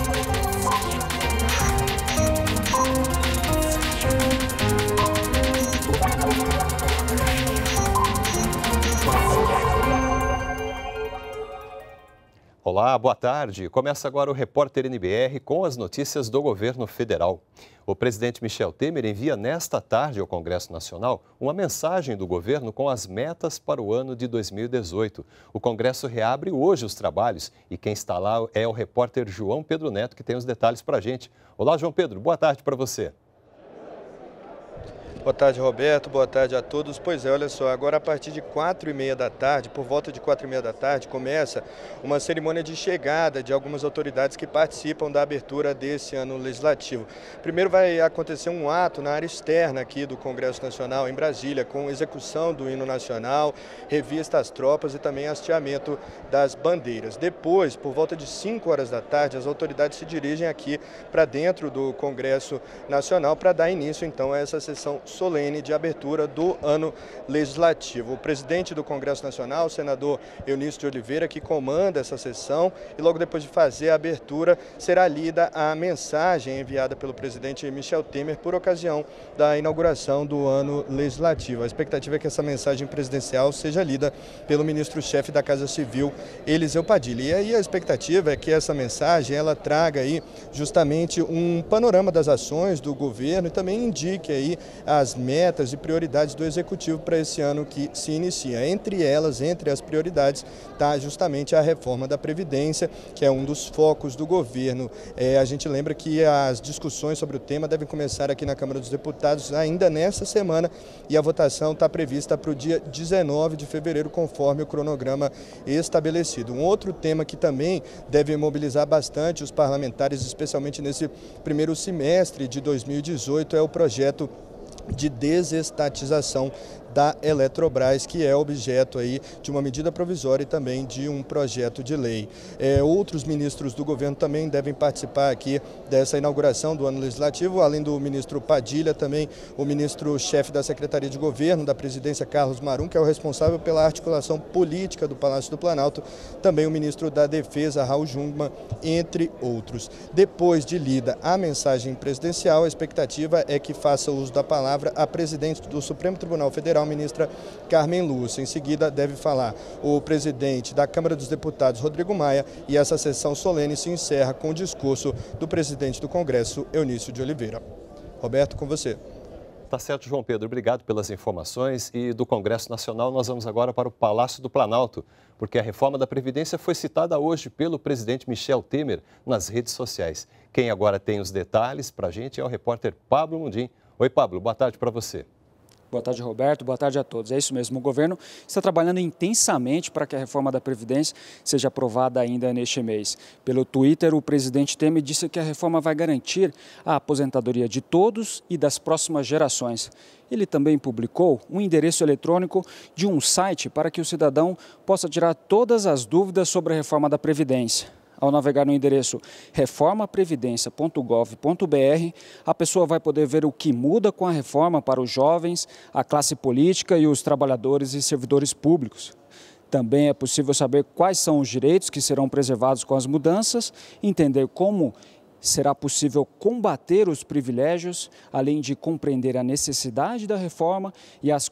thank you Olá, boa tarde. Começa agora o Repórter NBR com as notícias do governo federal. O presidente Michel Temer envia nesta tarde ao Congresso Nacional uma mensagem do governo com as metas para o ano de 2018. O Congresso reabre hoje os trabalhos e quem está lá é o repórter João Pedro Neto, que tem os detalhes para a gente. Olá, João Pedro, boa tarde para você. Boa tarde, Roberto. Boa tarde a todos. Pois é, olha só, agora a partir de quatro e meia da tarde, por volta de quatro e meia da tarde, começa uma cerimônia de chegada de algumas autoridades que participam da abertura desse ano legislativo. Primeiro vai acontecer um ato na área externa aqui do Congresso Nacional, em Brasília, com execução do hino nacional, revista às tropas e também hasteamento das bandeiras. Depois, por volta de cinco horas da tarde, as autoridades se dirigem aqui para dentro do Congresso Nacional para dar início, então, a essa sessão solene de abertura do ano legislativo. O presidente do Congresso Nacional, o senador Eunício de Oliveira, que comanda essa sessão, e logo depois de fazer a abertura, será lida a mensagem enviada pelo presidente Michel Temer por ocasião da inauguração do ano legislativo. A expectativa é que essa mensagem presidencial seja lida pelo ministro-chefe da Casa Civil, Eliseu Padilha. E aí a expectativa é que essa mensagem ela traga aí justamente um panorama das ações do governo e também indique aí a as metas e prioridades do Executivo para esse ano que se inicia. Entre elas, entre as prioridades, está justamente a reforma da Previdência, que é um dos focos do governo. É, a gente lembra que as discussões sobre o tema devem começar aqui na Câmara dos Deputados ainda nesta semana e a votação está prevista para o dia 19 de fevereiro, conforme o cronograma estabelecido. Um outro tema que também deve mobilizar bastante os parlamentares, especialmente nesse primeiro semestre de 2018, é o projeto de desestatização da Eletrobras, que é objeto aí de uma medida provisória e também de um projeto de lei. É, outros ministros do governo também devem participar aqui dessa inauguração do ano legislativo, além do ministro Padilha, também o ministro-chefe da Secretaria de Governo da Presidência, Carlos Marum, que é o responsável pela articulação política do Palácio do Planalto, também o ministro da Defesa, Raul Jungmann, entre outros. Depois de lida a mensagem presidencial, a expectativa é que faça uso da palavra a presidente do Supremo Tribunal Federal, a ministra Carmen Lúcia. Em seguida, deve falar o presidente da Câmara dos Deputados, Rodrigo Maia, e essa sessão solene se encerra com o discurso do presidente do Congresso, Eunício de Oliveira. Roberto, com você. Tá certo, João Pedro. Obrigado pelas informações. E do Congresso Nacional, nós vamos agora para o Palácio do Planalto, porque a reforma da Previdência foi citada hoje pelo presidente Michel Temer nas redes sociais. Quem agora tem os detalhes para a gente é o repórter Pablo Mundim. Oi, Pablo, boa tarde para você. Boa tarde, Roberto. Boa tarde a todos. É isso mesmo. O governo está trabalhando intensamente para que a reforma da Previdência seja aprovada ainda neste mês. Pelo Twitter, o presidente Temer disse que a reforma vai garantir a aposentadoria de todos e das próximas gerações. Ele também publicou um endereço eletrônico de um site para que o cidadão possa tirar todas as dúvidas sobre a reforma da Previdência ao navegar no endereço reformaprevidência.gov.br, a pessoa vai poder ver o que muda com a reforma para os jovens, a classe política e os trabalhadores e servidores públicos. Também é possível saber quais são os direitos que serão preservados com as mudanças, entender como será possível combater os privilégios, além de compreender a necessidade da reforma e as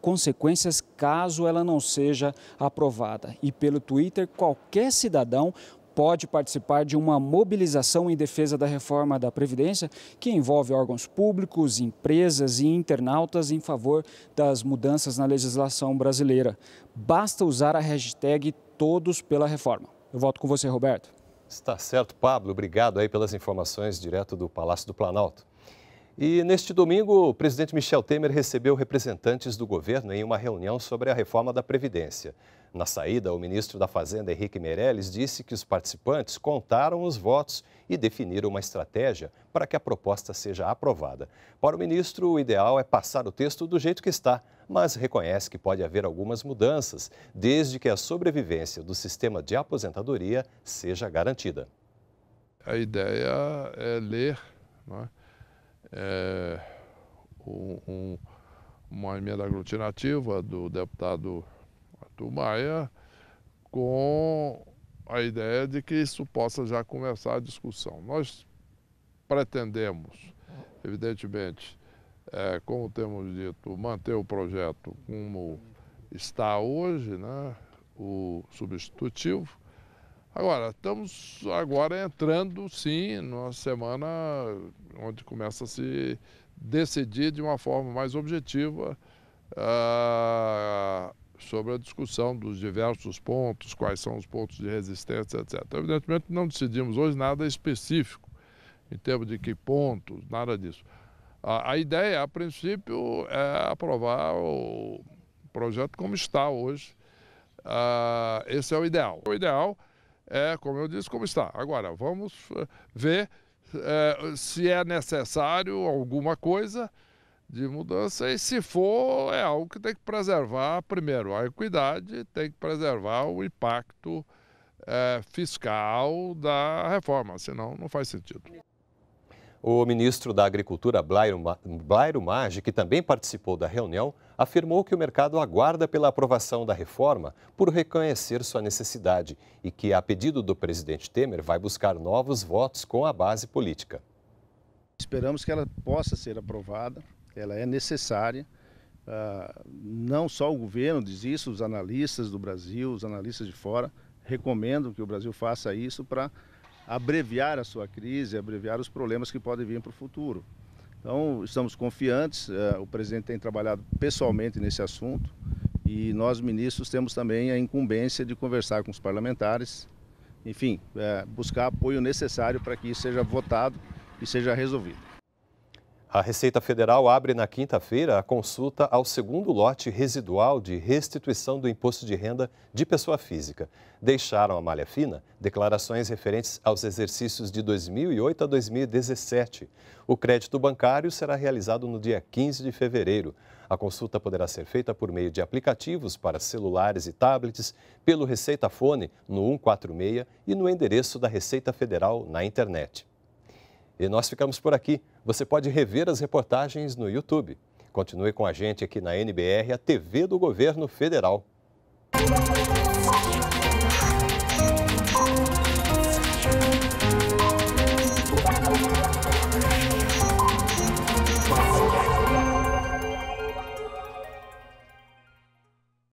consequências caso ela não seja aprovada. E pelo Twitter, qualquer cidadão pode participar de uma mobilização em defesa da reforma da Previdência, que envolve órgãos públicos, empresas e internautas em favor das mudanças na legislação brasileira. Basta usar a hashtag Todos pela Reforma. Eu volto com você, Roberto. Está certo, Pablo. Obrigado aí pelas informações direto do Palácio do Planalto. E neste domingo, o presidente Michel Temer recebeu representantes do governo em uma reunião sobre a reforma da Previdência. Na saída, o ministro da Fazenda, Henrique Meirelles, disse que os participantes contaram os votos e definiram uma estratégia para que a proposta seja aprovada. Para o ministro, o ideal é passar o texto do jeito que está, mas reconhece que pode haver algumas mudanças, desde que a sobrevivência do sistema de aposentadoria seja garantida. A ideia é ler. Não é? é, um, uma emenda aglutinativa do deputado Arthur Maia com a ideia de que isso possa já começar a discussão. Nós pretendemos, evidentemente, é, como temos dito, manter o projeto como está hoje, né, o substitutivo, Agora, estamos agora entrando, sim, numa semana onde começa a se decidir de uma forma mais objetiva uh, sobre a discussão dos diversos pontos, quais são os pontos de resistência, etc. Evidentemente, não decidimos hoje nada específico em termos de que pontos, nada disso. A, a ideia, a princípio, é aprovar o projeto como está hoje. Uh, esse é o ideal. O ideal é, como eu disse, como está. Agora, vamos eh, ver é, se é necessário alguma coisa de mudança e se for, é algo que tem que preservar, primeiro, a equidade, tem que preservar o impacto é, fiscal da reforma, senão não faz sentido. O ministro da Agricultura, Blairo Maggi, que também participou da reunião, afirmou que o mercado aguarda pela aprovação da reforma por reconhecer sua necessidade e que, a pedido do presidente Temer, vai buscar novos votos com a base política. Esperamos que ela possa ser aprovada, ela é necessária. Ah, não só o governo diz isso, os analistas do Brasil, os analistas de fora recomendam que o Brasil faça isso para abreviar a sua crise, abreviar os problemas que podem vir para o futuro. Então, estamos confiantes, é, o presidente tem trabalhado pessoalmente nesse assunto e nós, ministros, temos também a incumbência de conversar com os parlamentares, enfim, é, buscar apoio necessário para que isso seja votado e seja resolvido. A Receita Federal abre na quinta-feira a consulta ao segundo lote residual de restituição do imposto de renda de pessoa física. Deixaram a malha fina declarações referentes aos exercícios de 2008 a 2017. O crédito bancário será realizado no dia 15 de fevereiro. A consulta poderá ser feita por meio de aplicativos para celulares e tablets, pelo Receita Fone no 146 e no endereço da Receita Federal na internet. E nós ficamos por aqui. Você pode rever as reportagens no YouTube. Continue com a gente aqui na NBR, a TV do Governo Federal.